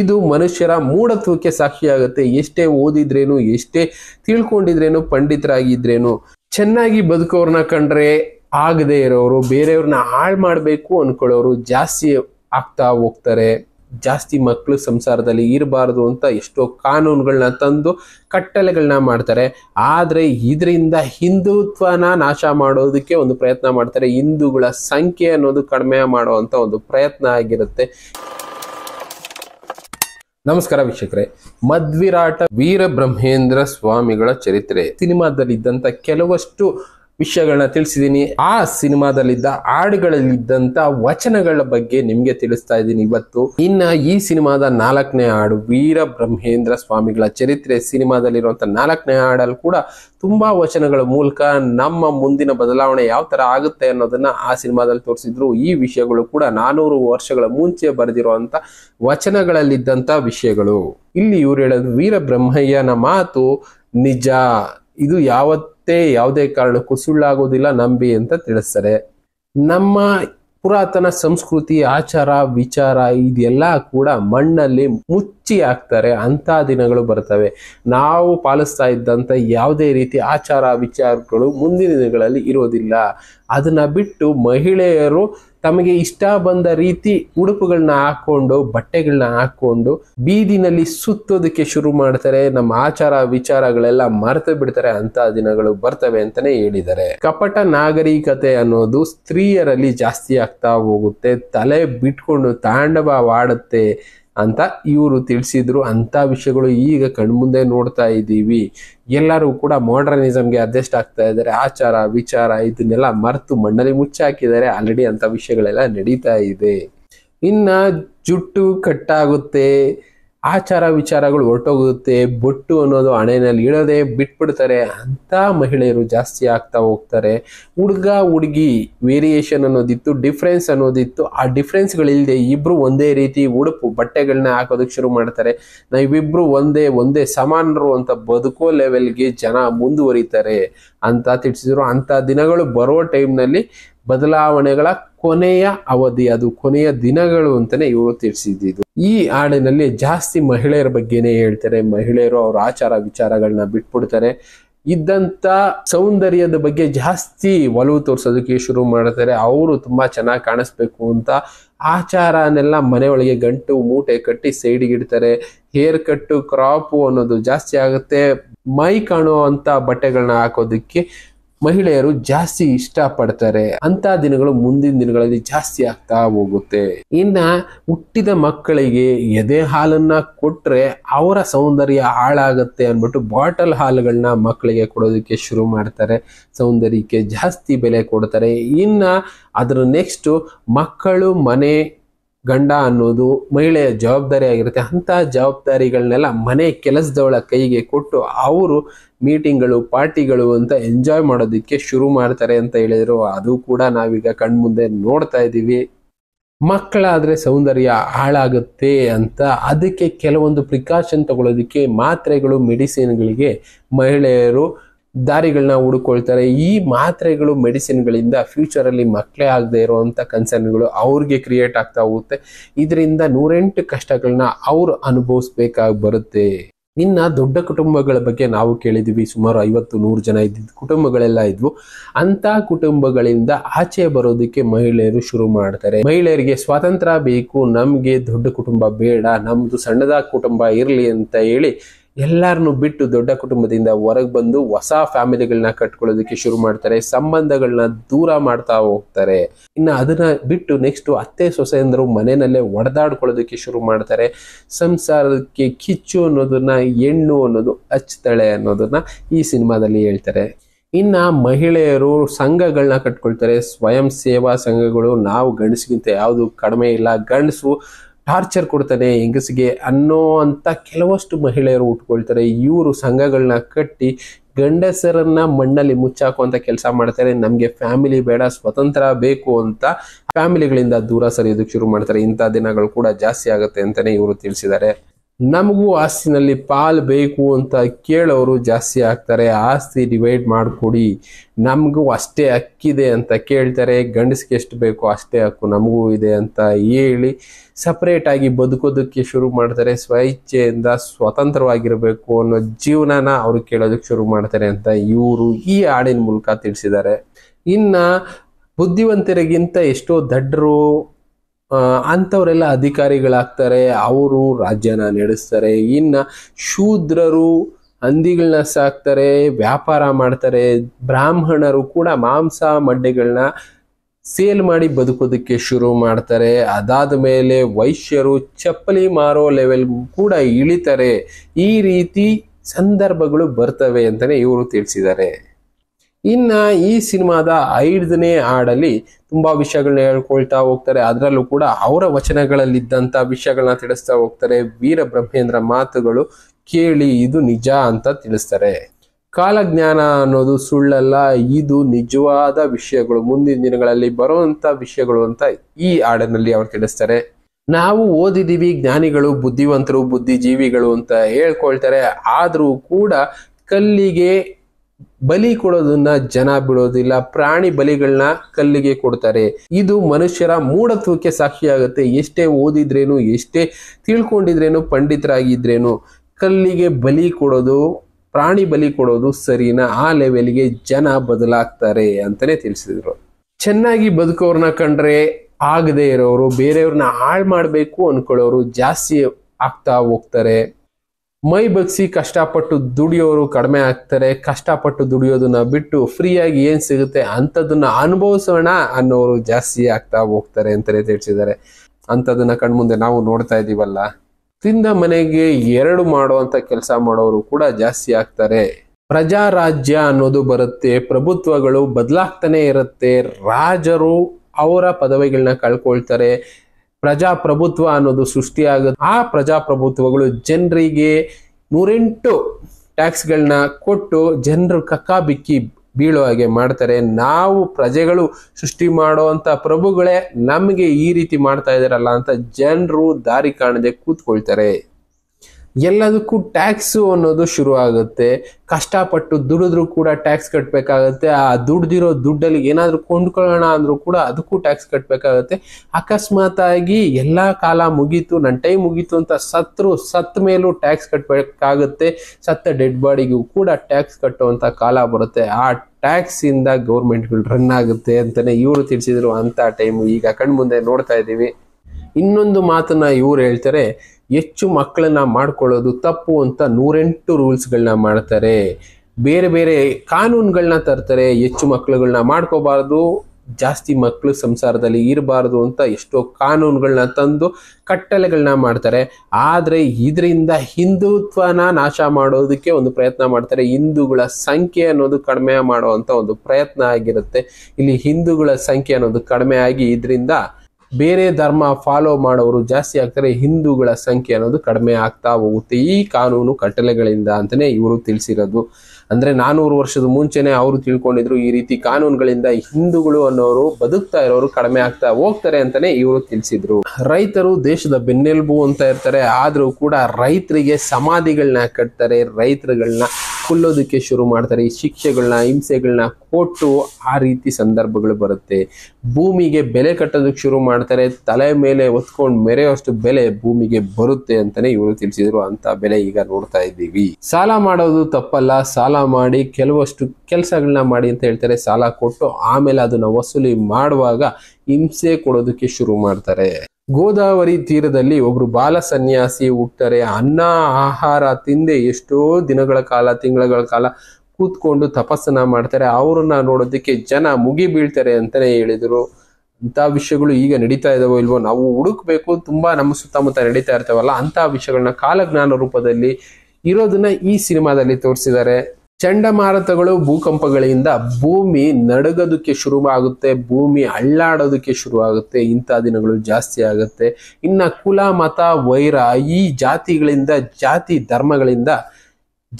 ಇದು ಮನುಷ್ಯರ ಮೂಢತ್ವಕ್ಕೆ ಸಾಕ್ಷಿಯಾಗುತ್ತೆ ಎಷ್ಟೇ ಓದಿದ್ರೇನು ಎಷ್ಟೇ ತಿಳ್ಕೊಂಡಿದ್ರೇನು ಪಂಡಿತರಾಗಿದ್ರೇನು ಚೆನ್ನಾಗಿ ಬದುಕೋರ್ನ ಕಂಡ್ರೆ ಆಗದೆ ಇರೋರು ಬೇರೆಯವ್ರನ್ನ ಹಾಳು ಮಾಡಬೇಕು ಅನ್ಕೊಳ್ಳೋರು ಜಾಸ್ತಿ ಆಗ್ತಾ ಹೋಗ್ತಾರೆ ಜಾಸ್ತಿ ಮಕ್ಕಳು ಸಂಸಾರದಲ್ಲಿ ಇರಬಾರ್ದು ಅಂತ ಎಷ್ಟೋ ಕಾನೂನುಗಳನ್ನ ತಂದು ಕಟ್ಟಲೆಗಳನ್ನ ಮಾಡ್ತಾರೆ ಆದರೆ ಇದರಿಂದ ಹಿಂದುತ್ವನ ನಾಶ ಮಾಡೋದಕ್ಕೆ ಒಂದು ಪ್ರಯತ್ನ ಮಾಡ್ತಾರೆ ಹಿಂದೂಗಳ ಸಂಖ್ಯೆ ಅನ್ನೋದು ಕಡಿಮೆ ಮಾಡುವಂಥ ಒಂದು ಪ್ರಯತ್ನ ಆಗಿರುತ್ತೆ ನಮಸ್ಕಾರ ವೀಕ್ಷಕರೇ ವೀರ ಬ್ರಹ್ಮೇಂದ್ರ ಸ್ವಾಮಿಗಳ ಚರಿತ್ರೆ ಸಿನಿಮಾದಲ್ಲಿದ್ದಂಥ ಕೆಲವಷ್ಟು ವಿಷಯಗಳನ್ನ ತಿಳಿಸಿದ್ದೀನಿ ಆ ಸಿನಿಮಾದಲ್ಲಿದ್ದ ಹಾಡುಗಳಲ್ಲಿದ್ದಂತ ವಚನಗಳ ಬಗ್ಗೆ ನಿಮ್ಗೆ ತಿಳಿಸ್ತಾ ಇದ್ದೀನಿ ಇವತ್ತು ಇನ್ನ ಈ ಸಿನಿಮಾದ ನಾಲ್ಕನೇ ಹಾಡು ವೀರ ಬ್ರಹ್ಮೇಂದ್ರ ಸ್ವಾಮಿಗಳ ಚರಿತ್ರೆ ಸಿನಿಮಾದಲ್ಲಿರುವಂತ ನಾಲ್ಕನೇ ಹಾಡಲ್ಲಿ ಕೂಡ ತುಂಬಾ ವಚನಗಳ ಮೂಲಕ ನಮ್ಮ ಮುಂದಿನ ಬದಲಾವಣೆ ಯಾವ ತರ ಆಗುತ್ತೆ ಅನ್ನೋದನ್ನ ಆ ಸಿನಿಮಾದಲ್ಲಿ ತೋರಿಸಿದ್ರು ಈ ವಿಷಯಗಳು ಕೂಡ ನಾನೂರು ವರ್ಷಗಳ ಮುಂಚೆ ಬರೆದಿರುವಂತ ವಚನಗಳಲ್ಲಿದ್ದಂತ ವಿಷಯಗಳು ಇಲ್ಲಿ ಇವರು ಹೇಳೋದು ವೀರ ಬ್ರಹ್ಮಯ್ಯನ ಮಾತು ನಿಜ ಇದು ಯಾವತ್ತು ಮತ್ತೆ ಯಾವುದೇ ಕಾರಣಕ್ಕೂ ಸುಳ್ಳಾಗೋದಿಲ್ಲ ನಂಬಿ ಅಂತ ತಿಳಿಸ್ತಾರೆ ನಮ್ಮ ಪುರಾತನ ಸಂಸ್ಕೃತಿ ಆಚಾರ ವಿಚಾರ ಇದೆಲ್ಲ ಕೂಡ ಮಣ್ಣಲ್ಲಿ ಮುಚ್ಚಿ ಹುಚ್ಚಿ ಹಾಕ್ತಾರೆ ಅಂಥ ದಿನಗಳು ಬರ್ತವೆ ನಾವು ಪಾಲಿಸ್ತಾ ಇದ್ದಂಥ ಯಾವುದೇ ರೀತಿ ಆಚಾರ ವಿಚಾರಗಳು ಮುಂದಿನ ದಿನಗಳಲ್ಲಿ ಇರೋದಿಲ್ಲ ಅದನ್ನು ಬಿಟ್ಟು ಮಹಿಳೆಯರು ತಮಗೆ ಇಷ್ಟ ಬಂದ ರೀತಿ ಉಡುಪುಗಳನ್ನ ಹಾಕೊಂಡು ಬಟ್ಟೆಗಳನ್ನ ಹಾಕೊಂಡು ಬೀದಿನಲ್ಲಿ ಸುತ್ತೋದಕ್ಕೆ ಶುರು ಮಾಡ್ತಾರೆ ನಮ್ಮ ಆಚಾರ ವಿಚಾರಗಳೆಲ್ಲ ಮರೆತು ಬಿಡ್ತಾರೆ ಅಂತ ದಿನಗಳು ಬರ್ತವೆ ಅಂತಾನೆ ಹೇಳಿದ್ದಾರೆ ಕಪಟ ನಾಗರಿಕತೆ ಅನ್ನೋದು ಸ್ತ್ರೀಯರಲ್ಲಿ ಜಾಸ್ತಿ ಆಗ್ತಾ ಹೋಗುತ್ತೆ ತಲೆ ಬಿಟ್ಕೊಂಡು ತಾಂಡವ ಆಡುತ್ತೆ ಅಂತ ಇವರು ತಿಳಿಸಿದ್ರು ಅಂಥ ವಿಷಯಗಳು ಈಗ ಕಣ್ಮುಂದೆ ನೋಡ್ತಾ ಇದ್ದೀವಿ ಎಲ್ಲರೂ ಕೂಡ ಮಾಡರ್ನಿಸಮ್ಗೆ ಅಡ್ಜಸ್ಟ್ ಆಗ್ತಾ ಇದ್ದಾರೆ ಆಚಾರ ವಿಚಾರ ಇದನ್ನೆಲ್ಲ ಮರೆತು ಮಣ್ಣಲ್ಲಿ ಮುಚ್ಚಾಕಿದ್ದಾರೆ ಆಲ್ರೆಡಿ ಅಂಥ ವಿಷಯಗಳೆಲ್ಲ ನಡೀತಾ ಇದೆ ಇನ್ನು ಜುಟ್ಟು ಕಟ್ಟಾಗುತ್ತೆ ಆಚಾರ ವಿಚಾರಗಳು ಹೊರಟೋಗುತ್ತೆ ಬೊಟ್ಟು ಅನ್ನೋದು ಹಣೆಯಲ್ಲಿ ಇಳದೆ ಬಿಟ್ಬಿಡ್ತಾರೆ ಅಂತ ಮಹಿಳೆಯರು ಜಾಸ್ತಿ ಆಗ್ತಾ ಹೋಗ್ತಾರೆ ಹುಡುಗ ಹುಡುಗಿ ವೇರಿಯೇಷನ್ ಅನ್ನೋದಿತ್ತು ಡಿಫ್ರೆನ್ಸ್ ಅನ್ನೋದಿತ್ತು ಆ ಡಿಫ್ರೆನ್ಸ್ಗಳಿಲ್ಲದೆ ಇಬ್ಬರು ಒಂದೇ ರೀತಿ ಉಡುಪು ಬಟ್ಟೆಗಳನ್ನ ಹಾಕೋದಕ್ಕೆ ಶುರು ಮಾಡ್ತಾರೆ ನಾವಿಬ್ರು ಒಂದೇ ಒಂದೇ ಸಮಾನರು ಅಂತ ಬದುಕೋ ಲೆವೆಲ್ಗೆ ಜನ ಮುಂದುವರಿತಾರೆ ಅಂತ ತಿಳಿಸಿದ್ರು ಅಂಥ ದಿನಗಳು ಬರೋ ಟೈಮ್ನಲ್ಲಿ ಬದಲಾವಣೆಗಳ ಕೊನೆಯ ಅವಧಿ ಅದು ಕೊನೆಯ ದಿನಗಳು ಅಂತಾನೆ ಇವರು ತಿಳಿಸಿದ್ದು ಈ ಹಾಡಿನಲ್ಲಿ ಜಾಸ್ತಿ ಮಹಿಳೆಯರ ಬಗ್ಗೆನೆ ಹೇಳ್ತಾರೆ ಮಹಿಳೆಯರು ಅವ್ರ ಆಚಾರ ವಿಚಾರಗಳನ್ನ ಬಿಟ್ಬಿಡ್ತಾರೆ ಇದ್ದಂತ ಸೌಂದರ್ಯದ ಬಗ್ಗೆ ಜಾಸ್ತಿ ಒಲವು ತೋರಿಸೋದಕ್ಕೆ ಶುರು ಮಾಡ್ತಾರೆ ಅವರು ತುಂಬಾ ಚೆನ್ನಾಗಿ ಕಾಣಿಸ್ಬೇಕು ಅಂತ ಆಚಾರನೆಲ್ಲ ಮನೆಯೊಳಗೆ ಗಂಟು ಮೂಟೆ ಕಟ್ಟಿ ಸೈಡ್ಗೆ ಇಡ್ತಾರೆ ಹೇರ್ ಕಟ್ಟು ಕ್ರಾಪು ಅನ್ನೋದು ಜಾಸ್ತಿ ಆಗುತ್ತೆ ಮೈ ಕಾಣುವಂತ ಬಟ್ಟೆಗಳನ್ನ ಹಾಕೋದಕ್ಕೆ ಮಹಿಳೆಯರು ಜಾಸ್ತಿ ಇಷ್ಟಪಡ್ತಾರೆ ಅಂತ ದಿನಗಳು ಮುಂದಿನ ದಿನಗಳಲ್ಲಿ ಜಾಸ್ತಿ ಆಗ್ತಾ ಹೋಗುತ್ತೆ ಇನ್ನ ಹುಟ್ಟಿದ ಮಕ್ಕಳಿಗೆ ಎದೆ ಹಾಲನ್ನ ಕೊಟ್ರೆ ಅವರ ಸೌಂದರ್ಯ ಹಾಳಾಗುತ್ತೆ ಅನ್ಬಿಟ್ಟು ಬಾಟಲ್ ಹಾಲುಗಳನ್ನ ಮಕ್ಕಳಿಗೆ ಕೊಡೋದಕ್ಕೆ ಶುರು ಮಾಡ್ತಾರೆ ಸೌಂದರ್ಯಕ್ಕೆ ಜಾಸ್ತಿ ಬೆಲೆ ಕೊಡ್ತಾರೆ ಇನ್ನ ಅದರ ನೆಕ್ಸ್ಟ್ ಮಕ್ಕಳು ಮನೆ ಗಂಡ ಅನ್ನೋದು ಮಹಿಳೆಯ ಜವಾಬ್ದಾರಿ ಆಗಿರುತ್ತೆ ಅಂಥ ಜವಾಬ್ದಾರಿಗಳನ್ನೆಲ್ಲ ಮನೆ ಕೆಲಸದವಳ ಕೈಗೆ ಕೊಟ್ಟು ಅವರು ಮೀಟಿಂಗ್ಗಳು ಪಾರ್ಟಿಗಳು ಅಂತ ಎಂಜಾಯ್ ಮಾಡೋದಕ್ಕೆ ಶುರು ಮಾಡ್ತಾರೆ ಅಂತ ಹೇಳಿದರು ಅದು ಕೂಡ ನಾವೀಗ ಕಣ್ಮುಂದೆ ನೋಡ್ತಾ ಇದ್ದೀವಿ ಮಕ್ಕಳಾದರೆ ಸೌಂದರ್ಯ ಹಾಳಾಗುತ್ತೆ ಅಂತ ಅದಕ್ಕೆ ಕೆಲವೊಂದು ಪ್ರಿಕಾಷನ್ ತಗೊಳ್ಳೋದಕ್ಕೆ ಮಾತ್ರೆಗಳು ಮೆಡಿಸಿನ್ಗಳಿಗೆ ಮಹಿಳೆಯರು ದಾರಿಗಳನ್ನ ಹುಡುಕೊಳ್ತಾರೆ ಈ ಮಾತ್ರೆಗಳು ಮೆಡಿಸಿನ್ಗಳಿಂದ ಫ್ಯೂಚರಲ್ಲಿ ಮಕ್ಕಳೇ ಆಗದೆ ಇರೋವಂಥ ಕನ್ಸರ್ನ್ಗಳು ಅವ್ರಿಗೆ ಕ್ರಿಯೇಟ್ ಆಗ್ತಾ ಹೋಗುತ್ತೆ ಇದರಿಂದ ನೂರೆಂಟು ಕಷ್ಟಗಳನ್ನ ಅವ್ರು ಅನುಭವಿಸ್ಬೇಕಾಗಿ ಬರುತ್ತೆ ನಿನ್ನ ದೊಡ್ಡ ಕುಟುಂಬಗಳ ಬಗ್ಗೆ ನಾವು ಕೇಳಿದ್ವಿ ಸುಮಾರು ಐವತ್ತು ನೂರು ಜನ ಇದ್ದ ಕುಟುಂಬಗಳೆಲ್ಲ ಇದ್ವು ಅಂತ ಕುಟುಂಬಗಳಿಂದ ಆಚೆ ಬರೋದಕ್ಕೆ ಮಹಿಳೆಯರು ಶುರು ಮಾಡ್ತಾರೆ ಮಹಿಳೆಯರಿಗೆ ಸ್ವಾತಂತ್ರ್ಯ ಬೇಕು ನಮಗೆ ದೊಡ್ಡ ಕುಟುಂಬ ಬೇಡ ನಮ್ದು ಸಣ್ಣದ ಕುಟುಂಬ ಇರಲಿ ಅಂತ ಹೇಳಿ ಎಲ್ಲರನ್ನು ಬಿಟ್ಟು ದೊಡ್ಡ ಕುಟುಂಬದಿಂದ ಹೊರಗೆ ಬಂದು ಹೊಸ ಫ್ಯಾಮಿಲಿಗಳನ್ನ ಕಟ್ಕೊಳ್ಳೋದಕ್ಕೆ ಶುರು ಮಾಡ್ತಾರೆ ಸಂಬಂಧಗಳನ್ನ ದೂರ ಮಾಡ್ತಾ ಹೋಗ್ತಾರೆ ಇನ್ನು ಅದನ್ನ ಬಿಟ್ಟು ನೆಕ್ಸ್ಟ್ ಅತ್ತೆ ಸೊಸೆಯಂದರು ಮನೆಯಲ್ಲೇ ಒಡೆದಾಡ್ಕೊಳ್ಳೋದಕ್ಕೆ ಶುರು ಮಾಡ್ತಾರೆ ಸಂಸಾರಕ್ಕೆ ಕಿಚ್ಚು ಅನ್ನೋದನ್ನ ಹೆಣ್ಣು ಅನ್ನೋದು ಹಚ್ತಾಳೆ ಅನ್ನೋದನ್ನ ಈ ಸಿನಿಮಾದಲ್ಲಿ ಹೇಳ್ತಾರೆ ಇನ್ನು ಮಹಿಳೆಯರು ಸಂಘಗಳನ್ನ ಕಟ್ಕೊಳ್ತಾರೆ ಸ್ವಯಂ ಸೇವಾ ಸಂಘಗಳು ನಾವು ಗಂಡಸಿಗಿಂತ ಯಾವುದು ಕಡಿಮೆ ಇಲ್ಲ ಗಂಡಸು ಟಾರ್ಚರ್ ಕೊಡ್ತಾನೆ ಹೆಂಗಸಿಗೆ ಅನ್ನೋ ಅಂತ ಕೆಲವಷ್ಟು ಮಹಿಳೆಯರು ಉಟ್ಕೊಳ್ತಾರೆ ಇವರು ಸಂಘಗಳನ್ನ ಕಟ್ಟಿ ಗಂಡಸರನ್ನ ಮಣ್ಣಲ್ಲಿ ಮುಚ್ಚಾಕುವಂತ ಕೆಲಸ ಮಾಡ್ತಾರೆ ನಮಗೆ ಫ್ಯಾಮಿಲಿ ಬೇಡ ಸ್ವತಂತ್ರ ಬೇಕು ಅಂತ ಫ್ಯಾಮಿಲಿಗಳಿಂದ ದೂರ ಸರಿಯೋದಕ್ಕೆ ಶುರು ಮಾಡ್ತಾರೆ ಇಂಥ ದಿನಗಳು ಕೂಡ ಜಾಸ್ತಿ ಆಗುತ್ತೆ ಅಂತಾನೆ ಇವರು ತಿಳಿಸಿದ್ದಾರೆ ನಮಗೂ ಆಸ್ತಿನಲ್ಲಿ ಪಾಲು ಬೇಕು ಅಂತ ಕೇಳೋರು ಜಾಸ್ತಿ ಆಗ್ತಾರೆ ಆಸ್ತಿ ಡಿವೈಡ್ ಮಾಡಿಕೊಡಿ ನಮಗೂ ಅಷ್ಟೇ ಅಕ್ಕಿದೆ ಅಂತ ಕೇಳ್ತಾರೆ ಗಂಡಸ್ಗೆ ಎಷ್ಟು ಬೇಕು ಅಷ್ಟೇ ಹಕ್ಕು ನಮಗೂ ಇದೆ ಅಂತ ಹೇಳಿ ಸಪ್ರೇಟಾಗಿ ಬದುಕೋದಕ್ಕೆ ಶುರು ಮಾಡ್ತಾರೆ ಸ್ವಇಚ್ಛೆಯಿಂದ ಸ್ವತಂತ್ರವಾಗಿರಬೇಕು ಅನ್ನೋ ಜೀವನನ ಅವರು ಕೇಳೋದಕ್ಕೆ ಶುರು ಮಾಡ್ತಾರೆ ಅಂತ ಇವರು ಈ ಹಾಡಿನ ಮೂಲಕ ತಿಳಿಸಿದ್ದಾರೆ ಇನ್ನು ಬುದ್ಧಿವಂತರಿಗಿಂತ ಎಷ್ಟೋ ದಡ್ಡರು ಅಂಥವರೆಲ್ಲ ಅಧಿಕಾರಿಗಳಾಗ್ತಾರೆ ಅವರು ರಾಜ್ಯನ ನಡೆಸ್ತಾರೆ ಇನ್ನು ಶೂದ್ರರು ಹಂದಿಗಳನ್ನ ಸಾಕ್ತಾರೆ ವ್ಯಾಪಾರ ಮಾಡ್ತಾರೆ ಬ್ರಾಹ್ಮಣರು ಕೂಡ ಮಾಂಸ ಮಡ್ಡೆಗಳನ್ನ ಸೇಲ್ ಮಾಡಿ ಬದುಕೋದಕ್ಕೆ ಶುರು ಮಾಡ್ತಾರೆ ಅದಾದ ಮೇಲೆ ವೈಶ್ಯರು ಚಪ್ಪಲಿ ಮಾರೋ ಲೆವೆಲ್ ಕೂಡ ಇಳಿತಾರೆ ಈ ರೀತಿ ಸಂದರ್ಭಗಳು ಬರ್ತವೆ ಅಂತಲೇ ಇವರು ತಿಳಿಸಿದ್ದಾರೆ ಇನ್ನ ಈ ಸಿನಿಮಾದ ಐದನೇ ಹಾಡಲ್ಲಿ ತುಂಬಾ ವಿಷಯಗಳನ್ನ ಹೇಳ್ಕೊಳ್ತಾ ಹೋಗ್ತಾರೆ ಅದರಲ್ಲೂ ಕೂಡ ಅವರ ವಚನಗಳಲ್ಲಿದ್ದಂಥ ವಿಷಯಗಳನ್ನ ತಿಳಿಸ್ತಾ ಹೋಗ್ತಾರೆ ವೀರ ಬ್ರಹ್ಮೇಂದ್ರ ಮಾತುಗಳು ಕೇಳಿ ಇದು ನಿಜ ಅಂತ ತಿಳಿಸ್ತಾರೆ ಕಾಲಜ್ಞಾನ ಅನ್ನೋದು ಸುಳ್ಳಲ್ಲ ಇದು ನಿಜವಾದ ವಿಷಯಗಳು ಮುಂದಿನ ದಿನಗಳಲ್ಲಿ ಬರುವಂತ ವಿಷಯಗಳು ಅಂತ ಈ ಹಾಡಿನಲ್ಲಿ ಅವ್ರು ತಿಳಿಸ್ತಾರೆ ನಾವು ಓದಿದೀವಿ ಜ್ಞಾನಿಗಳು ಬುದ್ಧಿವಂತರು ಬುದ್ಧಿಜೀವಿಗಳು ಅಂತ ಹೇಳ್ಕೊಳ್ತಾರೆ ಆದರೂ ಕೂಡ ಕಲ್ಲಿಗೆ ಬಲಿ ಕೊಡೋದನ್ನ ಜನ ಬಿಡೋದಿಲ್ಲ ಪ್ರಾಣಿ ಬಲಿಗಳನ್ನ ಕಲ್ಲಿಗೆ ಕೊಡ್ತಾರೆ ಇದು ಮನುಷ್ಯರ ಮೂಢತ್ವಕ್ಕೆ ಸಾಕ್ಷಿಯಾಗುತ್ತೆ ಎಷ್ಟೇ ಓದಿದ್ರೇನು ಎಷ್ಟೇ ತಿಳ್ಕೊಂಡಿದ್ರೇನು ಪಂಡಿತರಾಗಿದ್ರೇನು ಕಲ್ಲಿಗೆ ಬಲಿ ಕೊಡೋದು ಪ್ರಾಣಿ ಬಲಿ ಕೊಡೋದು ಸರಿನ ಆ ಲೆವೆಲ್ಗೆ ಜನ ಬದಲಾಗ್ತಾರೆ ಅಂತಾನೆ ತಿಳಿಸಿದ್ರು ಚೆನ್ನಾಗಿ ಬದುಕೋರ್ನ ಕಂಡ್ರೆ ಆಗದೆ ಇರೋರು ಬೇರೆಯವ್ರನ್ನ ಹಾಳು ಮಾಡಬೇಕು ಅನ್ಕೊಳ್ಳೋರು ಜಾಸ್ತಿ ಆಗ್ತಾ ಹೋಗ್ತಾರೆ ಮೈ ಬಗ್ಸಿ ಕಷ್ಟಪಟ್ಟು ದುಡಿಯೋರು ಕಡಿಮೆ ಆಗ್ತಾರೆ ಕಷ್ಟಪಟ್ಟು ದುಡಿಯೋದನ್ನ ಬಿಟ್ಟು ಫ್ರೀಯಾಗಿ ಏನು ಸಿಗುತ್ತೆ ಅಂತದನ್ನ ಅನುಭವಿಸೋಣ ಅನ್ನೋರು ಜಾಸ್ತಿ ಆಗ್ತಾ ಹೋಗ್ತಾರೆ ಅಂತಲೇ ತಿಳಿಸಿದ್ದಾರೆ ಅಂಥದನ್ನ ಕಣ್ಮುಂದೆ ನಾವು ನೋಡ್ತಾ ಇದ್ದೀವಲ್ಲ ತಿಂದ ಮನೆಗೆ ಎರಡು ಮಾಡುವಂಥ ಕೆಲಸ ಮಾಡೋರು ಕೂಡ ಜಾಸ್ತಿ ಆಗ್ತಾರೆ ಪ್ರಜಾರಾಜ್ಯ ಅನ್ನೋದು ಬರುತ್ತೆ ಪ್ರಭುತ್ವಗಳು ಬದಲಾಗ್ತಾನೆ ಇರುತ್ತೆ ರಾಜರು ಅವರ ಪದವಿಗಳನ್ನ ಕಳ್ಕೊಳ್ತಾರೆ ಪ್ರಜಾಪ್ರಭುತ್ವ ಅನ್ನೋದು ಸೃಷ್ಟಿಯಾಗುತ್ತೆ ಆ ಪ್ರಜಾಪ್ರಭುತ್ವಗಳು ಜನರಿಗೆ ನೂರೆಂಟು ಟ್ಯಾಕ್ಸ್ಗಳನ್ನ ಕೊಟ್ಟು ಜನರು ಕಕ್ಕಾ ಬಿಕ್ಕಿ ಬೀಳೋ ಹಾಗೆ ಮಾಡ್ತಾರೆ ನಾವು ಪ್ರಜೆಗಳು ಸೃಷ್ಟಿ ಮಾಡೋವಂಥ ಪ್ರಭುಗಳೇ ನಮಗೆ ಈ ರೀತಿ ಮಾಡ್ತಾ ಇದ್ದಾರಲ್ಲ ಅಂತ ಜನರು ದಾರಿ ಕಾಣದೆ ಕೂತ್ಕೊಳ್ತಾರೆ ಎಲ್ಲದಕ್ಕೂ ಟ್ಯಾಕ್ಸು ಅನ್ನೋದು ಶುರು ಆಗುತ್ತೆ ಕಷ್ಟಪಟ್ಟು ದುಡಿದ್ರು ಕೂಡ ಟ್ಯಾಕ್ಸ್ ಕಟ್ಟಬೇಕಾಗತ್ತೆ ಆ ದುಡ್ದಿರೋ ದುಡ್ಡಲ್ಲಿ ಏನಾದರೂ ಕೊಂಡ್ಕೊಳ್ಳೋಣ ಅಂದರೂ ಕೂಡ ಅದಕ್ಕೂ ಟ್ಯಾಕ್ಸ್ ಕಟ್ಟಬೇಕಾಗತ್ತೆ ಅಕಸ್ಮಾತ್ ಆಗಿ ಎಲ್ಲ ಕಾಲ ಮುಗೀತು ನನ್ನ ಟೈಮ್ ಮುಗೀತು ಅಂತ ಸತ್ರು ಸತ್ತ ಮೇಲೂ ಟ್ಯಾಕ್ಸ್ ಕಟ್ಟಬೇಕಾಗುತ್ತೆ ಸತ್ತ ಡೆಡ್ ಬಾಡಿಗೂ ಕೂಡ ಟ್ಯಾಕ್ಸ್ ಕಟ್ಟುವಂಥ ಕಾಲ ಬರುತ್ತೆ ಆ ಟ್ಯಾಕ್ಸಿಂದ ಗೌರ್ಮೆಂಟ್ಗಳು ರನ್ ಆಗುತ್ತೆ ಅಂತಲೇ ಇವರು ತಿಳಿಸಿದ್ರು ಅಂಥ ಟೈಮು ಈಗ ಕಣ್ಮುಂದೆ ನೋಡ್ತಾ ಇದ್ದೀವಿ ಇನ್ನೊಂದು ಮಾತನ್ನ ಇವ್ರು ಹೇಳ್ತಾರೆ ಹೆಚ್ಚು ಮಕ್ಕಳನ್ನ ಮಾಡ್ಕೊಳ್ಳೋದು ತಪ್ಪು ಅಂತ ನೂರೆಂಟು ರೂಲ್ಸ್ಗಳನ್ನ ಮಾಡ್ತಾರೆ ಬೇರೆ ಬೇರೆ ಕಾನೂನುಗಳನ್ನ ತರ್ತಾರೆ ಹೆಚ್ಚು ಮಕ್ಕಳುಗಳನ್ನ ಮಾಡ್ಕೋಬಾರ್ದು ಜಾಸ್ತಿ ಮಕ್ಕಳು ಸಂಸಾರದಲ್ಲಿ ಇರಬಾರ್ದು ಅಂತ ಎಷ್ಟೋ ಕಾನೂನುಗಳನ್ನ ತಂದು ಕಟ್ಟಲೆಗಳನ್ನ ಮಾಡ್ತಾರೆ ಆದರೆ ಇದರಿಂದ ಹಿಂದುತ್ವನ ನಾಶ ಮಾಡೋದಕ್ಕೆ ಒಂದು ಪ್ರಯತ್ನ ಮಾಡ್ತಾರೆ ಹಿಂದೂಗಳ ಸಂಖ್ಯೆ ಅನ್ನೋದು ಕಡಿಮೆ ಮಾಡುವಂಥ ಒಂದು ಪ್ರಯತ್ನ ಆಗಿರುತ್ತೆ ಇಲ್ಲಿ ಹಿಂದೂಗಳ ಸಂಖ್ಯೆ ಅನ್ನೋದು ಕಡಿಮೆ ಆಗಿ ಇದರಿಂದ ಬೇರೆ ಧರ್ಮ ಫಾಲೋ ಮಾಡೋರು ಜಾಸ್ತಿ ಆಗ್ತಾರೆ ಹಿಂದೂಗಳ ಸಂಖ್ಯೆ ಅನ್ನೋದು ಕಡಿಮೆ ಆಗ್ತಾ ಹೋಗುತ್ತೆ ಈ ಕಾನೂನು ಕಟ್ಟಲೆಗಳಿಂದ ಅಂತಲೇ ಇವರು ತಿಳಿಸಿರೋದು ಅಂದರೆ ನಾನೂರು ವರ್ಷದ ಮುಂಚೆನೆ ಅವರು ತಿಳ್ಕೊಂಡಿದ್ರು ಈ ರೀತಿ ಕಾನೂನುಗಳಿಂದ ಹಿಂದೂಗಳು ಅನ್ನೋರು ಬದುಕ್ತಾ ಇರೋರು ಕಡಿಮೆ ಆಗ್ತಾ ಹೋಗ್ತಾರೆ ಅಂತಾನೆ ಇವರು ತಿಳಿಸಿದ್ರು ರೈತರು ದೇಶದ ಬೆನ್ನೆಲುಬು ಅಂತ ಇರ್ತಾರೆ ಆದರೂ ಕೂಡ ರೈತರಿಗೆ ಸಮಾಧಿಗಳನ್ನ ಕಟ್ತಾರೆ ರೈತರುಗಳನ್ನ ಕೊಲ್ಲೋದಕ್ಕೆ ಶುರು ಮಾಡ್ತಾರೆ ಈ ಶಿಕ್ಷೆಗಳನ್ನ ಹಿಂಸೆಗಳನ್ನ ಕೊಟ್ಟು ಆ ರೀತಿ ಸಂದರ್ಭಗಳು ಬರುತ್ತೆ ಭೂಮಿಗೆ ಬೆಲೆ ಕಟ್ಟೋದಕ್ಕೆ ಶುರು ಮಾಡ್ತಾರೆ ತಲೆ ಮೇಲೆ ಹೊತ್ಕೊಂಡು ಮೆರೆಯುವಷ್ಟು ಬೆಲೆ ಭೂಮಿಗೆ ಬರುತ್ತೆ ಅಂತಾನೆ ಇವರು ತಿಳಿಸಿದ್ರು ಅಂತ ಬೆಲೆ ಈಗ ನೋಡ್ತಾ ಇದ್ದೀವಿ ಸಾಲ ಮಾಡೋದು ತಪ್ಪಲ್ಲ ಸಾಲ ಮಾಡಿ ಕೆಲವಷ್ಟು ಕೆಲಸಗಳನ್ನ ಮಾಡಿ ಅಂತ ಹೇಳ್ತಾರೆ ಸಾಲ ಕೊಟ್ಟು ಆಮೇಲೆ ಅದನ್ನ ವಸೂಲಿ ಮಾಡುವಾಗ ಹಿಂಸೆ ಕೊಡೋದಕ್ಕೆ ಶುರು ಮಾಡ್ತಾರೆ ಗೋದಾವರಿ ತೀರದಲ್ಲಿ ಒಬ್ರು ಬಾಲ ಸನ್ಯಾಸಿ ಹುಟ್ಟರೆ ಅನ್ನ ಆಹಾರ ತಿಂದೆ ಎಷ್ಟೋ ದಿನಗಳ ಕಾಲ ತಿಂಗಳ ಕಾಲ ಕೂತ್ಕೊಂಡು ತಪಸ್ಸನ್ನ ಮಾಡ್ತಾರೆ ಅವ್ರನ್ನ ನೋಡೋದಕ್ಕೆ ಜನ ಮುಗಿ ಬೀಳ್ತಾರೆ ಅಂತಾನೆ ಹೇಳಿದರು ಅಂತ ವಿಷಯಗಳು ಈಗ ನಡೀತಾ ಇದಾವೋ ಇಲ್ವೋ ನಾವು ಹುಡುಕ್ಬೇಕು ತುಂಬಾ ನಮ್ಮ ಸುತ್ತಮುತ್ತ ನಡೀತಾ ಇರ್ತಾವಲ್ಲ ಅಂತ ವಿಷಯಗಳನ್ನ ಕಾಲಜ್ಞಾನ ರೂಪದಲ್ಲಿ ಇರೋದನ್ನ ಈ ಸಿನಿಮಾದಲ್ಲಿ ತೋರಿಸಿದ್ದಾರೆ ಚಂಡಮಾರುತಗಳು ಭೂಕಂಪಗಳಿಂದ ಭೂಮಿ ನಡುಗೋದಕ್ಕೆ ಶುರುವಾಗುತ್ತೆ ಭೂಮಿ ಅಳ್ಳಾಡೋದಕ್ಕೆ ಶುರುವಾಗುತ್ತೆ ಇಂಥ ದಿನಗಳು ಜಾಸ್ತಿ ಆಗುತ್ತೆ ಇನ್ನು ಕುಲ ಮತ ವೈರ ಈ ಜಾತಿಗಳಿಂದ ಜಾತಿ ಧರ್ಮಗಳಿಂದ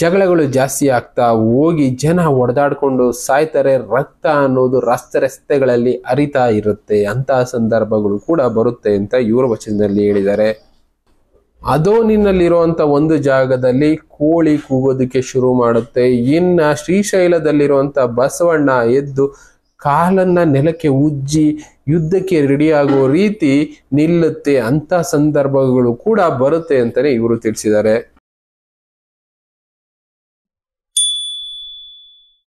ಜಗಳಗಳು ಜಾಸ್ತಿ ಆಗ್ತಾ ಹೋಗಿ ಜನ ಒಡೆದಾಡ್ಕೊಂಡು ಸಾಯ್ತಾರೆ ರಕ್ತ ಅನ್ನೋದು ರಸ್ತೆ ರಸ್ತೆಗಳಲ್ಲಿ ಅರಿತಾ ಇರುತ್ತೆ ಅಂತಹ ಸಂದರ್ಭಗಳು ಕೂಡ ಬರುತ್ತೆ ಅಂತ ಇವರ ವಚನದಲ್ಲಿ ಹೇಳಿದ್ದಾರೆ ಅದೋ ನಿನ್ನಲ್ಲಿರುವಂಥ ಒಂದು ಜಾಗದಲ್ಲಿ ಕೋಳಿ ಕೂಗೋದಕ್ಕೆ ಶುರು ಮಾಡುತ್ತೆ ಇನ್ನು ಶ್ರೀಶೈಲದಲ್ಲಿರುವಂಥ ಬಸವಣ್ಣ ಎದ್ದು ಕಾಲನ್ನ ನೆಲಕ್ಕೆ ಉಜ್ಜಿ ಯುದ್ಧಕ್ಕೆ ರೆಡಿಯಾಗುವ ರೀತಿ ನಿಲ್ಲುತ್ತೆ ಅಂತ ಸಂದರ್ಭಗಳು ಕೂಡ ಬರುತ್ತೆ ಅಂತಲೇ ಇವರು ತಿಳಿಸಿದ್ದಾರೆ